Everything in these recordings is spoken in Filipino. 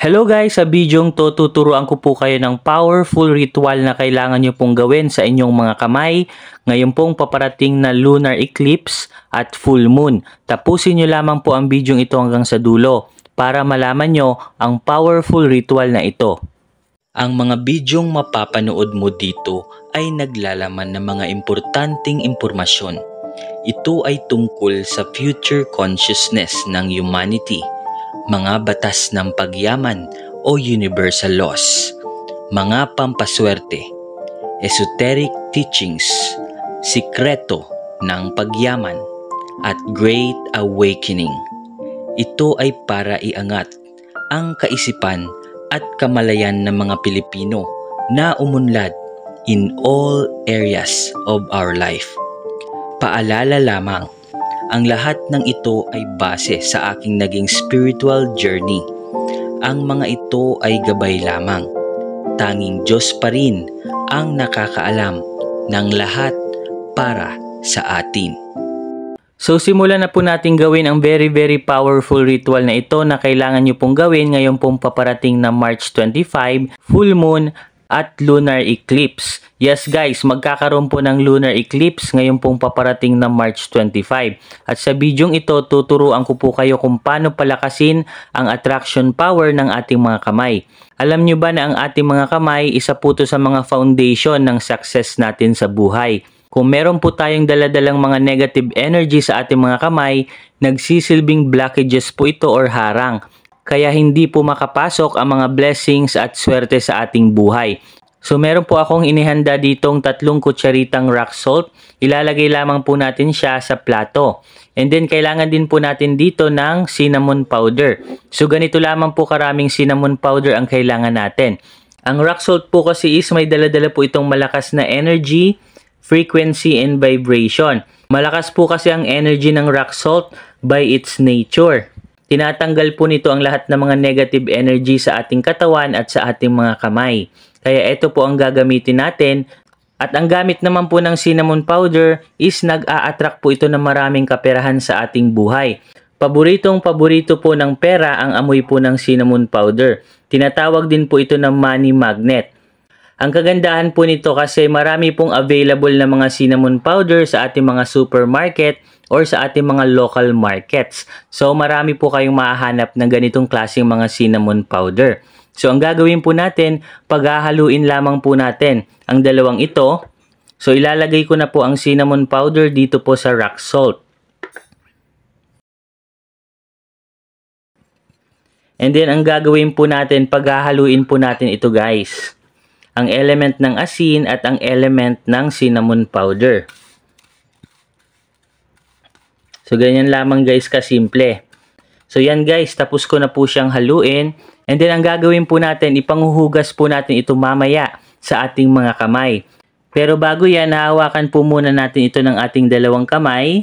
Hello guys! Sa bidyong to, tuturuan ko po kayo ng powerful ritual na kailangan nyo pong gawin sa inyong mga kamay ngayon pong paparating na lunar eclipse at full moon. Tapusin nyo lamang po ang bidyong ito hanggang sa dulo para malaman nyo ang powerful ritual na ito. Ang mga bidyong mapapanood mo dito ay naglalaman ng mga importanteng impormasyon. Ito ay tungkol sa future consciousness ng humanity – mga batas ng pagyaman o universal laws, mga pampaswerte, esoteric teachings, sikreto ng pagyaman, at Great Awakening. Ito ay para iangat ang kaisipan at kamalayan ng mga Pilipino na umunlad in all areas of our life. Paalala lamang ang lahat ng ito ay base sa aking naging spiritual journey. Ang mga ito ay gabay lamang. Tanging Diyos pa rin ang nakakaalam ng lahat para sa atin. So simulan na po natin gawin ang very very powerful ritual na ito na kailangan nyo pong gawin ngayon pong paparating na March 25, full moon at lunar eclipse. Yes guys, magkakaroon po ng lunar eclipse ngayon pong paparating na March 25. At sa bidyong ito, tuturuan ko po kayo kung paano palakasin ang attraction power ng ating mga kamay. Alam nyo ba na ang ating mga kamay, isa po to sa mga foundation ng success natin sa buhay. Kung meron po tayong daladalang mga negative energy sa ating mga kamay, nagsisilbing blockages po ito or harang kaya hindi po makapasok ang mga blessings at swerte sa ating buhay. So meron po akong inihanda ditong tatlong kutsaritang rock salt. Ilalagay lamang po natin siya sa plato. And then kailangan din po natin dito ng cinnamon powder. So ganito lamang po karaming cinnamon powder ang kailangan natin. Ang rock salt po kasi is may daladala po itong malakas na energy, frequency, and vibration. Malakas po kasi ang energy ng rock salt by its nature. Tinatanggal po nito ang lahat ng mga negative energy sa ating katawan at sa ating mga kamay. Kaya ito po ang gagamitin natin at ang gamit naman po ng cinnamon powder is nag-a-attract po ito ng maraming kaperahan sa ating buhay. Paboritong paborito po ng pera ang amoy po ng cinnamon powder. Tinatawag din po ito ng money magnet. Ang kagandahan po nito kasi marami pong available na mga cinnamon powder sa ating mga supermarket or sa ating mga local markets. So marami po kayong mahahanap ng ganitong klaseng mga cinnamon powder. So ang gagawin po natin, paghahaluin lamang po natin ang dalawang ito. So ilalagay ko na po ang cinnamon powder dito po sa rock salt. And then ang gagawin po natin, paghahaluin po natin ito guys. Ang element ng asin at ang element ng cinnamon powder. So, ganyan lamang guys kasimple. So, yan guys, tapos ko na po siyang haluin. And then, ang gagawin po natin, ipanghuhugas po natin ito mamaya sa ating mga kamay. Pero bago yan, hahawakan po muna natin ito ng ating dalawang kamay.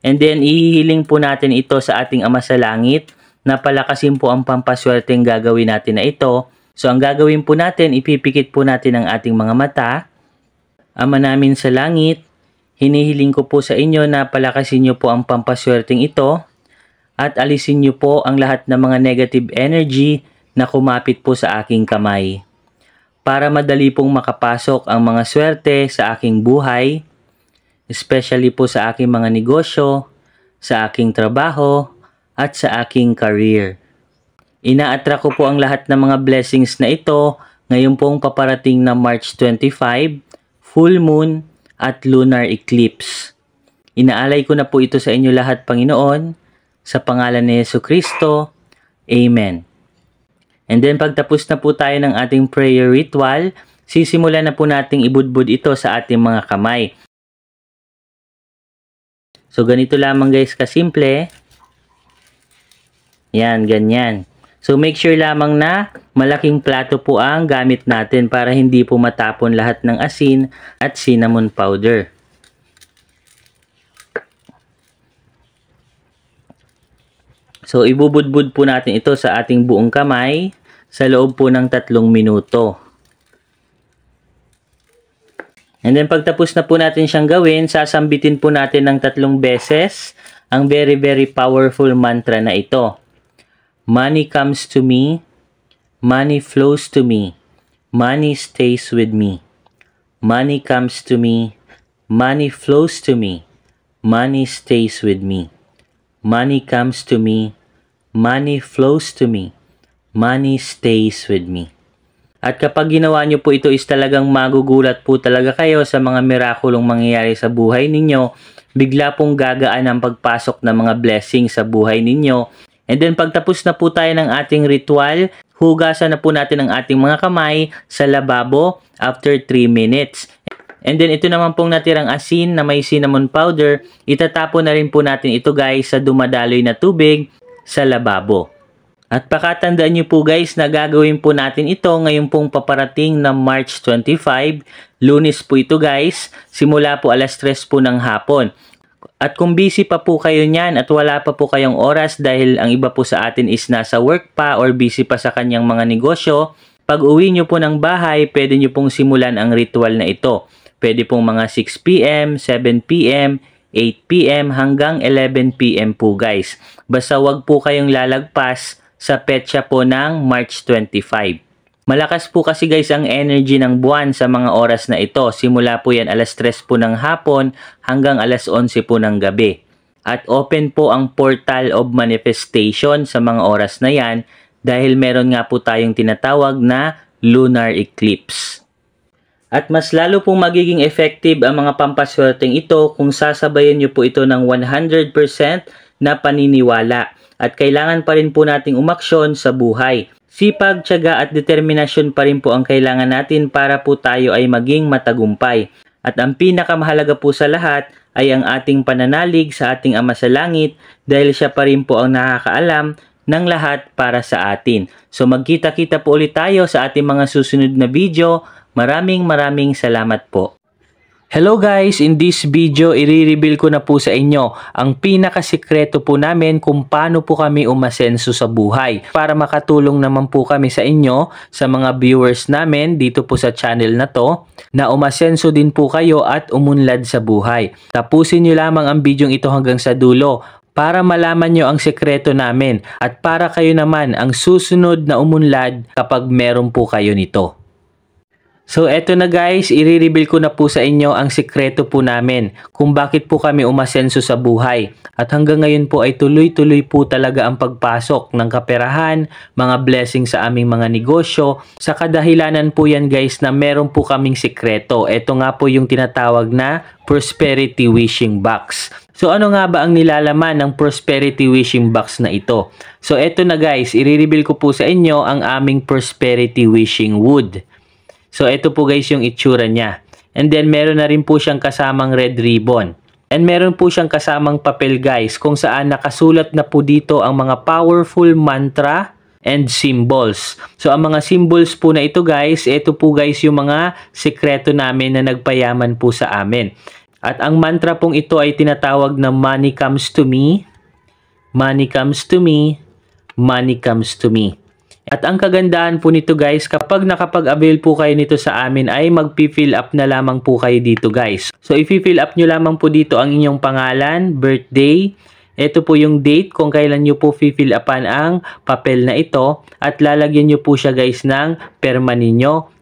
And then, ihihiling po natin ito sa ating Ama sa Langit na palakasin po ang pampaswerte ang gagawin natin na ito. So, ang gagawin po natin, ipipikit po natin ang ating mga mata. Ama namin sa langit, Hinihiling ko po sa inyo na palakasin niyo po ang pampaswerteng ito at alisin niyo po ang lahat ng mga negative energy na kumapit po sa aking kamay. Para madali pong makapasok ang mga swerte sa aking buhay, especially po sa aking mga negosyo, sa aking trabaho, at sa aking career. Inaatra ko po ang lahat ng mga blessings na ito ngayon pong paparating na March 25, full moon, at lunar eclipse. Inaalay ko na po ito sa inyo lahat, Panginoon, sa pangalan ni Yesu Kristo. Amen. And then pagtapos na po tayo ng ating prayer ritual, sisimulan na po nating ibudbud ito sa ating mga kamay. So ganito lamang guys kasimple. Yan, ganyan. So make sure lamang na malaking plato po ang gamit natin para hindi po matapon lahat ng asin at cinnamon powder. So ibubudbud po natin ito sa ating buong kamay sa loob po ng tatlong minuto. And then pagtapos na po natin siyang gawin, sasambitin po natin ng tatlong beses ang very very powerful mantra na ito. Money comes to me. Money flows to me. Money stays with me. Money comes to me. Money flows to me. Money stays with me. Money comes to me. Money flows to me. Money stays with me. At kapag ginawa nyo po ito is talagang magugulat po talaga kayo sa mga mirakulong mangyayari sa buhay ninyo. Bigla pong gagaan ang pagpasok ng mga blessings sa buhay ninyo And then pagtapos na po tayo ng ating ritual, hugasan na po natin ang ating mga kamay sa lababo after 3 minutes. And then ito naman pong natirang asin na may cinnamon powder, itatapon na rin po natin ito guys sa dumadaloy na tubig sa lababo. At pakatandaan nyo po guys na gagawin po natin ito ngayon pong paparating na March 25. Lunes po ito guys, simula po alas 3 po ng hapon. At kung busy pa po kayo niyan at wala pa po kayong oras dahil ang iba po sa atin is nasa work pa or busy pa sa kanyang mga negosyo, pag uwi nyo po ng bahay, pwede nyo pong simulan ang ritual na ito. Pwede pong mga 6pm, 7pm, 8pm hanggang 11pm po guys. Basta wag po kayong lalagpas sa petsa po ng March 25. Malakas po kasi guys ang energy ng buwan sa mga oras na ito. Simula po yan alas 3 po ng hapon hanggang alas 11 po ng gabi. At open po ang portal of manifestation sa mga oras na yan dahil meron nga po tayong tinatawag na lunar eclipse. At mas lalo pong magiging effective ang mga pampaswerteng ito kung sasabayan nyo po ito ng 100% na paniniwala at kailangan pa rin po nating umaksyon sa buhay Sipag, tiyaga at determinasyon pa rin po ang kailangan natin para po tayo ay maging matagumpay. At ang pinakamahalaga po sa lahat ay ang ating pananalig sa ating Ama sa Langit dahil siya pa rin po ang nakakaalam ng lahat para sa atin. So magkita-kita po ulit tayo sa ating mga susunod na video. Maraming maraming salamat po. Hello guys! In this video, i-reveal ko na po sa inyo ang pinakasikreto po namin kung paano po kami umasenso sa buhay. Para makatulong naman po kami sa inyo, sa mga viewers namin dito po sa channel na to, na umasenso din po kayo at umunlad sa buhay. Tapusin nyo lamang ang video ito hanggang sa dulo para malaman nyo ang sikreto namin at para kayo naman ang susunod na umunlad kapag meron po kayo nito. So eto na guys, i-reveal ko na po sa inyo ang sikreto po namin kung bakit po kami umasenso sa buhay. At hanggang ngayon po ay tuloy-tuloy po talaga ang pagpasok ng kaperahan, mga blessing sa aming mga negosyo. Sa kadahilanan po yan guys na meron po kaming sikreto. Ito nga po yung tinatawag na Prosperity Wishing Box. So ano nga ba ang nilalaman ng Prosperity Wishing Box na ito? So eto na guys, i-reveal ko po sa inyo ang aming Prosperity Wishing Wood. So ito po guys yung itsura niya. And then meron na rin po siyang kasamang red ribbon. And meron po siyang kasamang papel guys kung saan nakasulat na po dito ang mga powerful mantra and symbols. So ang mga symbols po na ito guys, ito po guys yung mga sekreto namin na nagpayaman po sa amin. At ang mantra pong ito ay tinatawag na money comes to me, money comes to me, money comes to me. At ang kagandahan po nito guys, kapag nakapag-avail po kayo nito sa amin ay magpi-fill up na lamang po kayo dito guys. So i-fill up nyo lamang po dito ang inyong pangalan, birthday, ito po yung date kung kailan nyo po fill upan ang papel na ito at lalagyan nyo po siya guys ng perma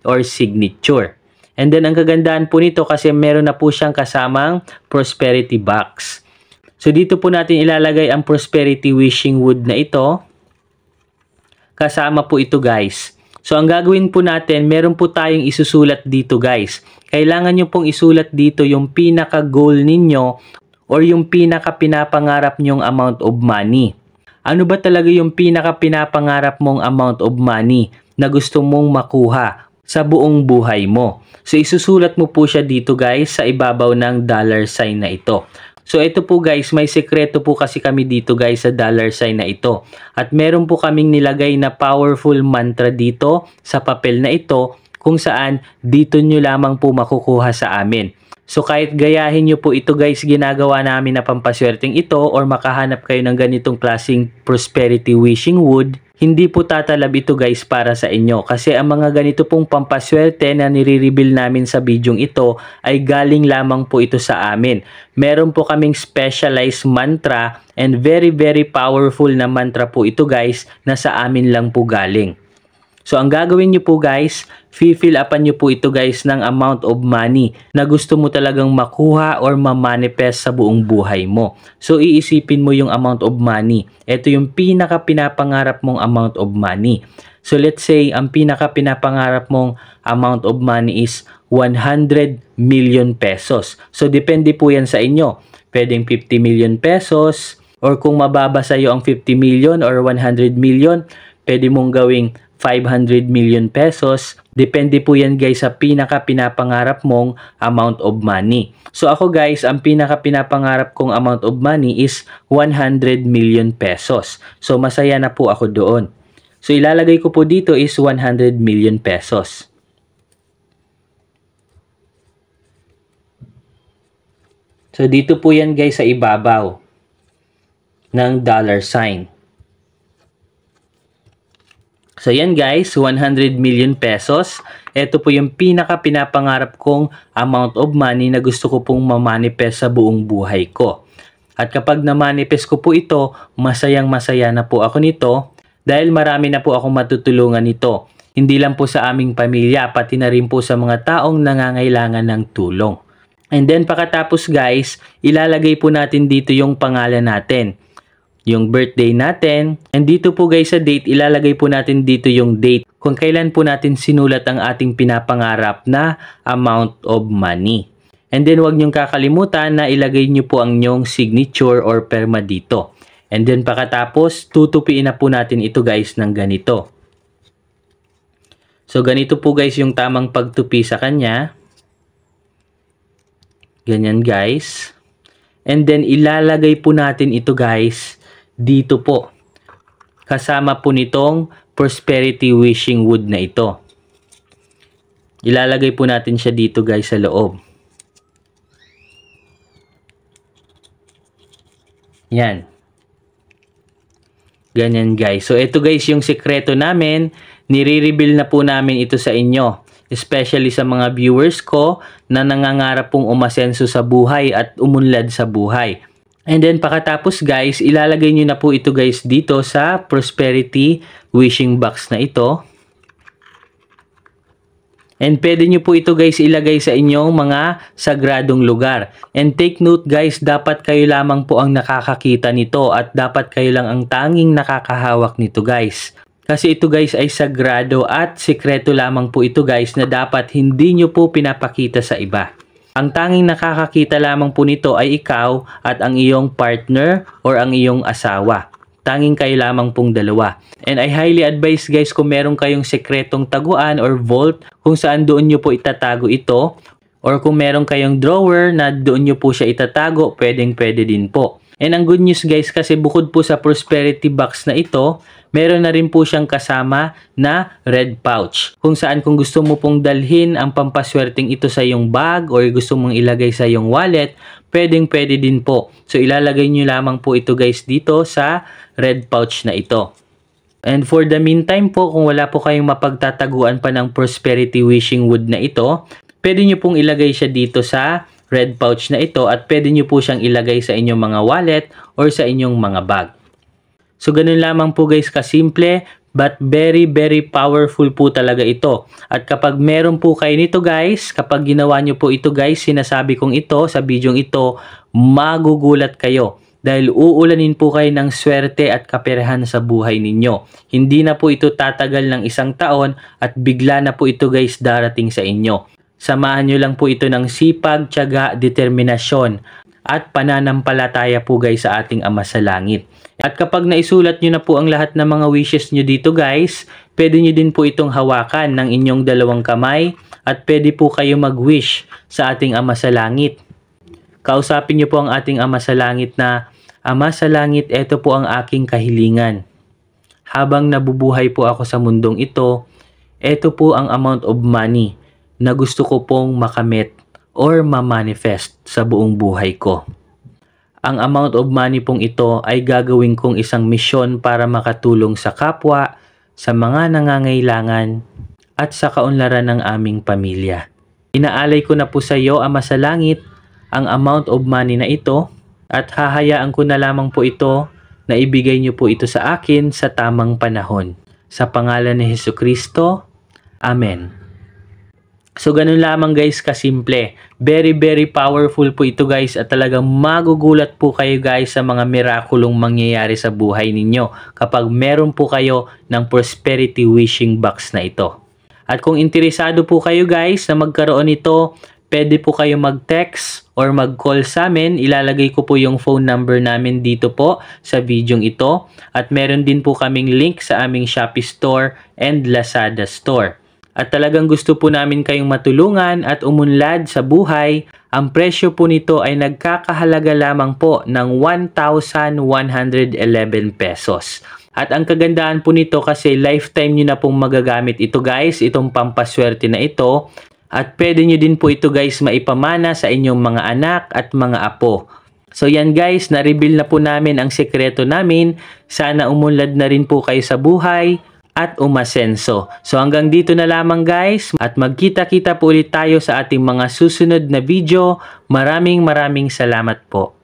or signature. And then ang kagandahan po nito kasi meron na po siyang kasamang prosperity box. So dito po natin ilalagay ang prosperity wishing wood na ito. Kasama po ito guys. So ang gagawin po natin, meron po tayong isusulat dito guys. Kailangan nyo pong isulat dito yung pinaka-goal ninyo or yung pinaka-pinapangarap nyong amount of money. Ano ba talaga yung pinaka-pinapangarap mong amount of money na gusto mong makuha sa buong buhay mo? So isusulat mo po siya dito guys sa ibabaw ng dollar sign na ito. So ito po guys, may sekreto po kasi kami dito guys sa dollar sign na ito. At meron po kaming nilagay na powerful mantra dito sa papel na ito kung saan dito nyo lamang po makukuha sa amin. So kahit gayahin nyo po ito guys, ginagawa namin na pampaswerteng ito or makahanap kayo ng ganitong klaseng prosperity wishing wood, hindi po tatalab ito guys para sa inyo kasi ang mga ganito pong pampaswerte na nire-reveal namin sa bidyong ito ay galing lamang po ito sa amin. Meron po kaming specialized mantra and very very powerful na mantra po ito guys na sa amin lang po galing. So ang gagawin nyo po guys, fill upan nyo po ito guys ng amount of money na gusto mo talagang makuha or ma-manifest sa buong buhay mo. So iisipin mo yung amount of money. Ito yung pinaka pinapangarap mong amount of money. So let's say ang pinaka pinapangarap mong amount of money is 100 million pesos. So depende po yan sa inyo. Pwedeng 50 million pesos or kung mababa sa iyo ang 50 million or 100 million, pwede mong gawing 500 million pesos. Depende po yan guys sa pinaka pinapangarap mong amount of money. So ako guys, ang pinaka pinapangarap kong amount of money is 100 million pesos. So masaya na po ako doon. So ilalagay ko po dito is 100 million pesos. So dito po yan guys sa ibabaw ng dollar sign. So yan guys, 100 million pesos. Ito po yung pinaka pinapangarap kong amount of money na gusto ko pong mamanifest sa buong buhay ko. At kapag na-manifest ko po ito, masayang masaya na po ako nito dahil marami na po akong matutulungan nito. Hindi lang po sa aming pamilya, pati na rin po sa mga taong nangangailangan ng tulong. And then pakatapos guys, ilalagay po natin dito yung pangalan natin yung birthday natin. And dito po guys sa date, ilalagay po natin dito yung date kung kailan po natin sinulat ang ating pinapangarap na amount of money. And then wag niyong kakalimutan na ilagay niyo po ang inyong signature or perma dito. And then pagkatapos, tutupiin na po natin ito guys ng ganito. So ganito po guys yung tamang pagtupi sa kanya. Ganyan guys. And then ilalagay po natin ito guys dito po. Kasama po nitong prosperity wishing wood na ito. Ilalagay po natin siya dito guys sa loob. Yan. Ganyan guys. So ito guys yung sekreto namin. Nire-reveal na po namin ito sa inyo. Especially sa mga viewers ko na nangangarap pong umasenso sa buhay at umunlad sa buhay. And then pakatapos guys, ilalagay nyo na po ito guys dito sa prosperity wishing box na ito. And pwede nyo po ito guys ilagay sa inyong mga sagradong lugar. And take note guys, dapat kayo lamang po ang nakakakita nito at dapat kayo lang ang tanging nakakahawak nito guys. Kasi ito guys ay sagrado at sikreto lamang po ito guys na dapat hindi nyo po pinapakita sa iba. Ang tanging nakakakita lamang po nito ay ikaw at ang iyong partner or ang iyong asawa. Tanging kayo lamang pong dalawa. And I highly advise guys kung meron kayong sekretong taguan or vault kung saan doon nyo po itatago ito or kung meron kayong drawer na doon nyo po siya itatago, pwedeng pwede din po. And ang good news guys kasi bukod po sa prosperity box na ito, meron na rin po siyang kasama na red pouch. Kung saan kung gusto mo pong dalhin ang pampaswerteng ito sa iyong bag or gusto mong ilagay sa iyong wallet, pwedeng pwede din po. So ilalagay nyo lamang po ito guys dito sa red pouch na ito. And for the meantime po, kung wala po kayong mapagtataguan pa ng prosperity wishing wood na ito, pwede nyo pong ilagay siya dito sa red pouch na ito at pwede nyo po siyang ilagay sa inyong mga wallet or sa inyong mga bag. So ganun lamang po guys kasimple but very very powerful po talaga ito. At kapag meron po kayo nito guys, kapag ginawa nyo po ito guys, sinasabi kong ito sa bidyong ito, magugulat kayo dahil uulanin po kayo ng swerte at kaperahan sa buhay ninyo. Hindi na po ito tatagal ng isang taon at bigla na po ito guys darating sa inyo. Samahan nyo lang po ito ng sipag, tiyaga, determinasyon at pananampalataya po guys sa ating Ama sa Langit. At kapag naisulat nyo na po ang lahat ng mga wishes nyo dito guys, pwede nyo din po itong hawakan ng inyong dalawang kamay at pwede po kayo mag-wish sa ating Ama sa Langit. Kausapin nyo po ang ating Ama sa Langit na, Ama sa Langit, ito po ang aking kahilingan. Habang nabubuhay po ako sa mundong ito, ito po ang amount of money na gusto ko pong makamit or ma-manifest sa buong buhay ko. Ang amount of money pong ito ay gagawin kong isang misyon para makatulong sa kapwa, sa mga nangangailangan, at sa kaunlaran ng aming pamilya. Inaalay ko na po sa iyo, Ama sa Langit, ang amount of money na ito at hahayaan ko na lamang po ito na ibigay niyo po ito sa akin sa tamang panahon. Sa pangalan ni Heso Kristo, Amen. So, ganun lamang guys, kasimple. Very, very powerful po ito guys at talagang magugulat po kayo guys sa mga mirakulong mangyayari sa buhay ninyo kapag meron po kayo ng prosperity wishing box na ito. At kung interesado po kayo guys na magkaroon ito, pwede po kayo mag-text or mag-call sa amin. Ilalagay ko po yung phone number namin dito po sa video ito. At meron din po kaming link sa aming Shopee store and Lazada store at talagang gusto po namin kayong matulungan at umunlad sa buhay, ang presyo po nito ay nagkakahalaga lamang po ng 1,111 pesos. At ang kagandahan po nito kasi lifetime nyo na pong magagamit ito guys, itong pampaswerte na ito. At pwede nyo din po ito guys maipamana sa inyong mga anak at mga apo. So yan guys, na-reveal na po namin ang sekreto namin. Sana umunlad na rin po kayo sa buhay at umasenso. So hanggang dito na lamang guys at magkita-kita po ulit tayo sa ating mga susunod na video. Maraming maraming salamat po.